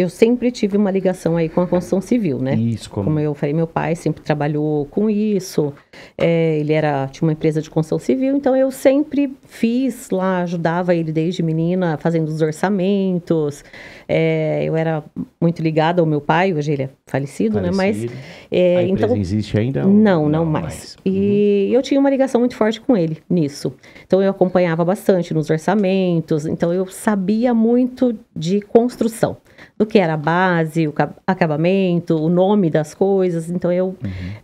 eu sempre tive uma ligação aí com a construção civil, né? Isso, como, como eu falei, meu pai sempre trabalhou com isso. É, ele era tinha uma empresa de construção civil, então eu sempre fiz lá, ajudava ele desde menina, fazendo os orçamentos. É, eu era muito ligada ao meu pai, hoje ele é falecido, falecido. né? Mas é, a então, existe ainda? Não, não, não mais. mais. E uhum. E eu tinha uma ligação muito forte com ele nisso. Então eu acompanhava bastante nos orçamentos, então eu sabia muito de construção, do que era a base, o acabamento, o nome das coisas. Então eu uhum.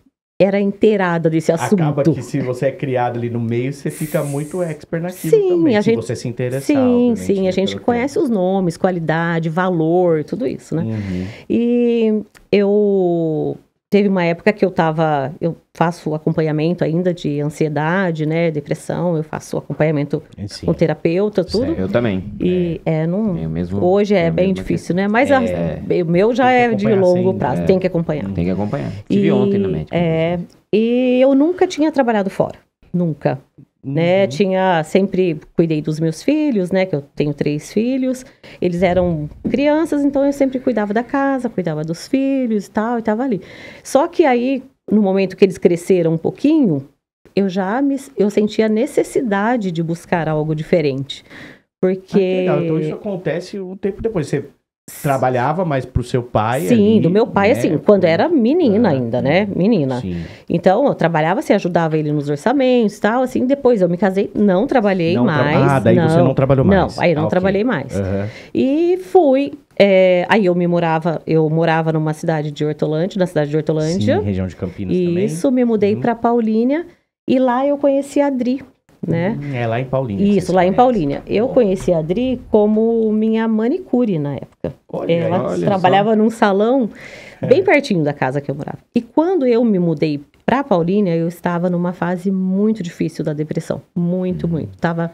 era inteirada desse assunto. Acaba que se você é criado ali no meio, você fica muito expert naquilo sim, também, a gente, se você se interessar. Sim, sim, né, a gente conhece os nomes, qualidade, valor, tudo isso, né? Uhum. E eu teve uma época que eu estava, eu faço acompanhamento ainda de ansiedade, né, depressão, eu faço acompanhamento Sim. com terapeuta, tudo. eu também. E é, é não, é mesmo, hoje é, é bem difícil, né? Mas a, o é. meu já é de longo assim, prazo, tem que acompanhar. Tem que acompanhar. Tive e, ontem na médica. É, e eu nunca tinha trabalhado fora, nunca né? Uhum. Tinha sempre cuidei dos meus filhos, né? Que eu tenho três filhos. Eles eram crianças, então eu sempre cuidava da casa, cuidava dos filhos e tal, e tava ali. Só que aí, no momento que eles cresceram um pouquinho, eu já me, eu senti a necessidade de buscar algo diferente. Ah, Porque. Ah, legal. Então isso acontece um tempo depois. Você trabalhava, mais pro seu pai. Sim, ali, do meu pai, né? assim, quando era menina ah, ainda, né? Menina. Sim. Então, eu trabalhava, assim, ajudava ele nos orçamentos e tal, assim. Depois eu me casei, não trabalhei não mais. Tra... Ah, daí não, você não trabalhou mais. Não, aí eu não ah, trabalhei okay. mais. Uhum. E fui. É, aí eu me morava, eu morava numa cidade de Hortolândia, na cidade de Hortolândia. Sim, região de Campinas e também. Isso, me mudei uhum. para Paulínia e lá eu conheci a Adri né? É lá em Paulínia. Isso, lá em Paulínia. Eu conheci a Adri como minha manicure na época. Olha, Ela olha trabalhava só. num salão é. bem pertinho da casa que eu morava. E quando eu me mudei para Paulínia, eu estava numa fase muito difícil da depressão, muito, hum. muito. Tava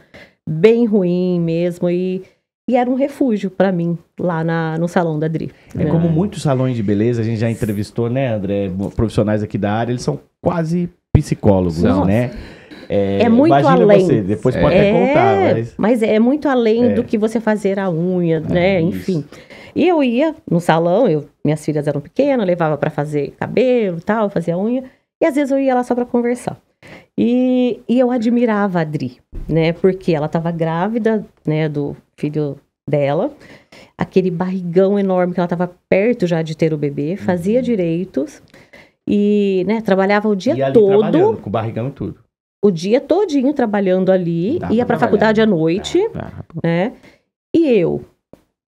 bem ruim mesmo e e era um refúgio para mim lá na, no salão da Dri. É como é. muitos salões de beleza, a gente já entrevistou, né, André, profissionais aqui da área, eles são quase psicólogos, né? Nossa. né? É, é muito além. Você, depois pode até é, contar. Mas... mas é muito além é. do que você fazer a unha, é, né? Enfim. E eu ia no salão, eu, minhas filhas eram pequenas, levava para fazer cabelo tal, fazia unha. E às vezes eu ia lá só para conversar. E, e, eu admirava a Adri, né? Porque ela estava grávida, né, do filho dela. Aquele barrigão enorme que ela estava perto já de ter o bebê, fazia uhum. direitos e, né, trabalhava o dia e todo. Com barrigão e tudo o dia todinho trabalhando ali, Dá ia para a faculdade à noite, né? E eu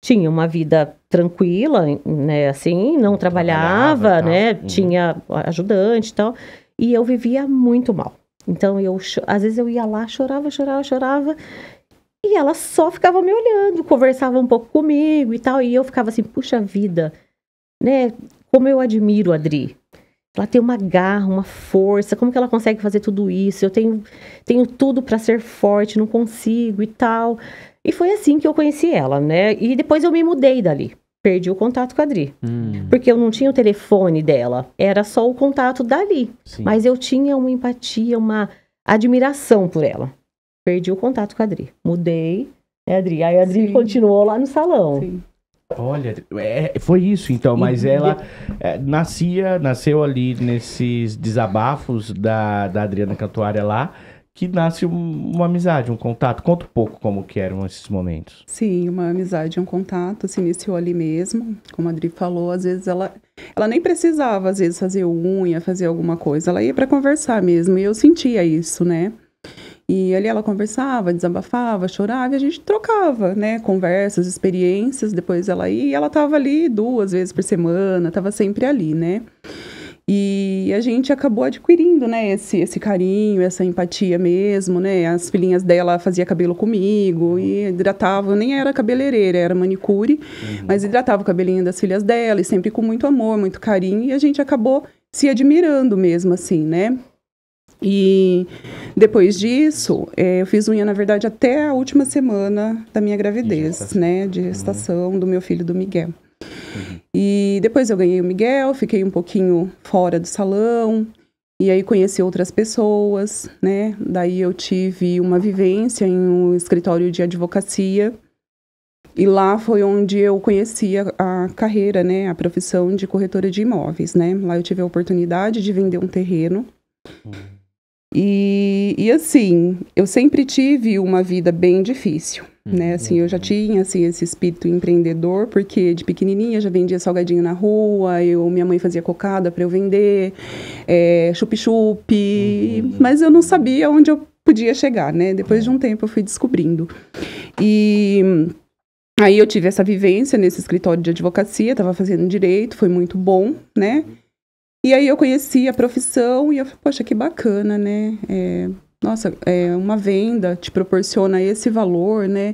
tinha uma vida tranquila, né, assim, não trabalhava, trabalhava né, tal. Tá. tinha uhum. ajudante e tal, e eu vivia muito mal. Então eu às vezes eu ia lá, chorava, chorava, chorava, e ela só ficava me olhando, conversava um pouco comigo e tal, e eu ficava assim, puxa vida, né? Como eu admiro a Adri, ela tem uma garra, uma força. Como que ela consegue fazer tudo isso? Eu tenho, tenho tudo para ser forte, não consigo e tal. E foi assim que eu conheci ela, né? E depois eu me mudei dali. Perdi o contato com a Adri. Hum. Porque eu não tinha o telefone dela. Era só o contato dali. Sim. Mas eu tinha uma empatia, uma admiração por ela. Perdi o contato com a Adri. Mudei, né, Adri? Aí a Adri Sim. continuou lá no salão. Sim. Olha, é, foi isso então, mas ela é, nascia, nasceu ali nesses desabafos da, da Adriana Cantuária lá, que nasce uma amizade, um contato. Conta um pouco como que eram esses momentos. Sim, uma amizade, um contato, se iniciou ali mesmo. Como a Adri falou, às vezes ela, ela nem precisava, às vezes, fazer unha, fazer alguma coisa. Ela ia para conversar mesmo, e eu sentia isso, né? E ali ela conversava, desabafava, chorava e a gente trocava, né? Conversas, experiências. Depois ela ia e ela tava ali duas vezes por semana, tava sempre ali, né? E a gente acabou adquirindo, né, esse, esse carinho, essa empatia mesmo, né? As filhinhas dela fazia cabelo comigo e hidratava, nem era cabeleireira, era manicure, uhum. mas hidratava o cabelinho das filhas dela e sempre com muito amor, muito carinho, e a gente acabou se admirando mesmo assim, né? E depois disso, é, eu fiz unha, na verdade, até a última semana da minha gravidez, né? De gestação uhum. do meu filho, do Miguel. Uhum. E depois eu ganhei o Miguel, fiquei um pouquinho fora do salão. E aí conheci outras pessoas, né? Daí eu tive uma vivência em um escritório de advocacia. E lá foi onde eu conheci a, a, carreira, né? A profissão de corretora de imóveis, né? Lá eu tive a oportunidade de vender um terreno. Uhum. E, e assim, eu sempre tive uma vida bem difícil. Uhum. Né, assim, eu já tinha assim, esse espírito empreendedor, porque de pequenininha já vendia salgadinho na rua, eu, minha mãe fazia cocada para eu vender, é, chup-chup, uhum. mas eu não sabia onde eu podia chegar, né? Depois de um tempo eu fui descobrindo. E aí eu tive essa vivência nesse escritório de advocacia, estava fazendo direito, foi muito bom, né? E aí eu conheci a profissão e eu falei, poxa, que bacana, né? É, nossa, é, uma venda te proporciona esse valor, né?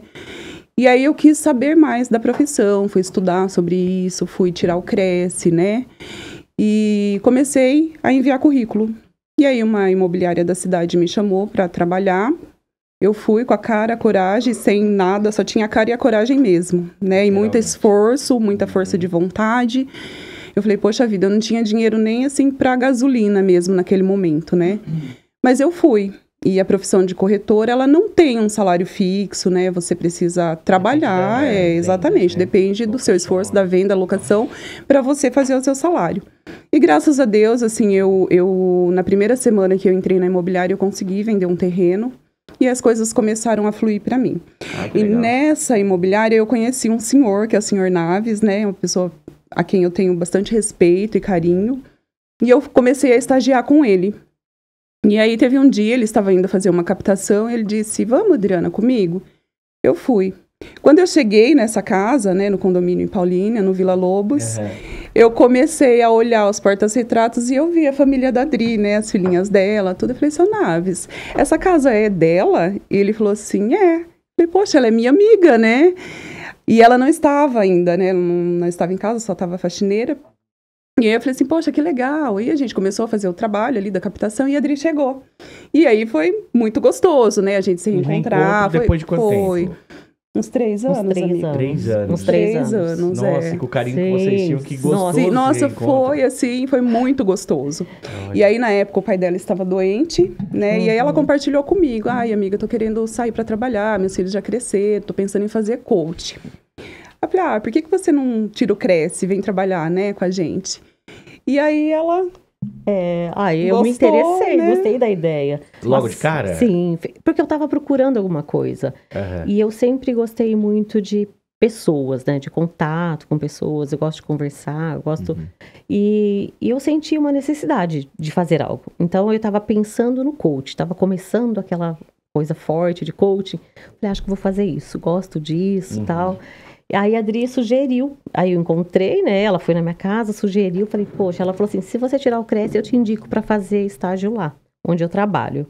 E aí eu quis saber mais da profissão, fui estudar sobre isso, fui tirar o Cresce, né? E comecei a enviar currículo. E aí uma imobiliária da cidade me chamou para trabalhar. Eu fui com a cara, a coragem, sem nada, só tinha a cara e a coragem mesmo, né? E muito esforço, muita força de vontade. Eu falei, poxa vida, eu não tinha dinheiro nem assim para gasolina mesmo naquele momento, né? Mas eu fui. E a profissão de corretora, ela não tem um salário fixo, né? Você precisa trabalhar, depende é, exatamente. Depende, né? depende do seu esforço, da venda, locação, para você fazer o seu salário. E graças a Deus, assim, eu, eu, na primeira semana que eu entrei na imobiliária, eu consegui vender um terreno e as coisas começaram a fluir para mim. Ah, e nessa imobiliária eu conheci um senhor, que é o senhor Naves, né? Uma pessoa a quem eu tenho bastante respeito e carinho. E eu comecei a estagiar com ele. E aí teve um dia, ele estava indo fazer uma captação, ele disse: "Vamos, Adriana, comigo?" Eu fui. Quando eu cheguei nessa casa, né, no condomínio em Paulínia, no Vila Lobos, uhum. eu comecei a olhar os portas-retratos e eu vi a família da Adri né, as filhinhas dela, tudo. Eu falei, são Naves, essa casa é dela? E ele falou assim, é. Eu falei, poxa, ela é minha amiga, né? E ela não estava ainda, né? Não, não estava em casa, só estava faxineira. E aí eu falei assim, poxa, que legal. E a gente começou a fazer o trabalho ali da captação e a Adri chegou. E aí foi muito gostoso, né? A gente se reencontrar. Depois foi, de quanto foi. tempo? Uns três anos, uns três amigo. Anos. Três anos. Uns três, três anos. anos. É. Nossa, é. com o carinho Sim. que vocês tinham, que gostoso. Nossa, nossa foi assim, foi muito gostoso. Olha. E aí, na época, o pai dela estava doente, né? Uhum. E aí ela uhum. compartilhou comigo. Ai, amiga, tô querendo sair para trabalhar, meus filhos já cresceram, tô pensando em fazer coach. Eu falei, ah, por que, que você não tira o cresce e vem trabalhar, né, com a gente? E aí ela é, aí Gostou, eu me interessei, né? gostei da ideia. Logo Mas, de cara? Sim, porque eu estava procurando alguma coisa. Uhum. E eu sempre gostei muito de pessoas, né? De contato com pessoas, eu gosto de conversar, eu gosto... Uhum. E, e, eu senti uma necessidade de fazer algo. Então, eu estava pensando no coach, estava começando aquela coisa forte de coaching. Falei, ah, acho que vou fazer isso, gosto disso e uhum. tal. Aí a Adri sugeriu, aí eu encontrei, né? Ela foi na minha casa, sugeriu, falei, poxa, ela falou assim: se você tirar o creche eu te indico para fazer estágio lá, onde eu trabalho.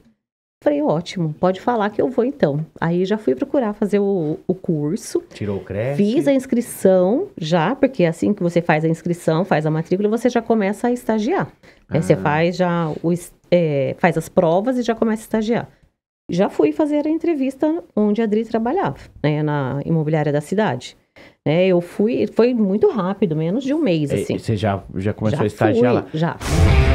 Falei, ótimo, pode falar que eu vou então. Aí já fui procurar fazer o, o curso. Tirou o creche? Fiz a inscrição já, porque assim que você faz a inscrição, faz a matrícula, você já começa a estagiar. É, ah. Aí você faz já o, é, faz as provas e já começa a estagiar. Já fui fazer a entrevista onde a Adri trabalhava, né, na imobiliária da cidade. Né? Eu fui, foi muito rápido, menos de um mês, é, assim. E você já, já começou já a estagiar fui, lá? Já.